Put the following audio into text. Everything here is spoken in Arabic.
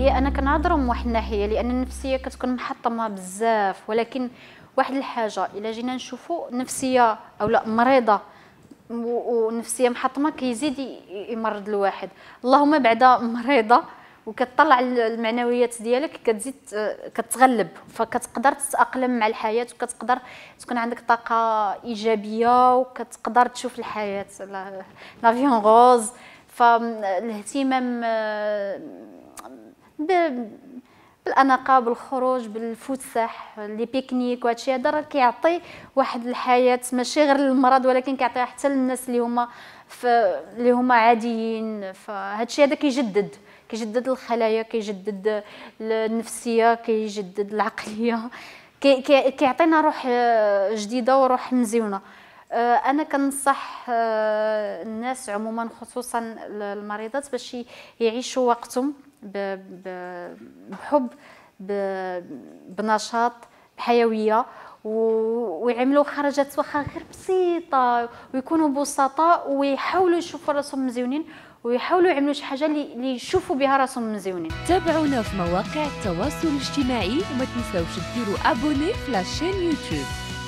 هي إيه، انا كنهضر من واحد الناحيه لان النفسيه كتكون محطمه بزاف ولكن واحد الحاجه الا جينا نشوفوا نفسيه او لا مريضه ونفسيه محطمه كيزيد يمرض الواحد اللهم بعدا مريضه وكتطلع المعنويات ديالك كتزيد كتغلب فكتقدر تتاقلم مع الحياه وكتقدر تكون عندك طاقه ايجابيه وكتقدر تشوف الحياه لافيون غوز فالاهتمام بالاناقه بالخروج بالفسح لي بيكنيك الشيء هذا راه كيعطي واحد الحياه ماشي غير للمرض ولكن كيعطيها حتى للناس اللي هما اللي هما عاديين الشيء هذا كيجدد كيجدد الخلايا كيجدد النفسيه كيجدد العقليه كي كيعطينا روح جديده وروح مزيونه آه، انا كنصح آه، الناس عموما خصوصا المريضات باش يعيشوا وقتهم بحب بنشاط بحيويه ويعملوا خرجات واخا غير بسيطه ويكونوا بسطاء ويحاولوا يشوفوا راسهم مزيونين ويحاولوا يعملوا شي حاجه اللي يشوفوا بها راسهم مزيونين تابعونا في مواقع التواصل الاجتماعي وما تنساوش ديروا ابوني في لاشين يوتيوب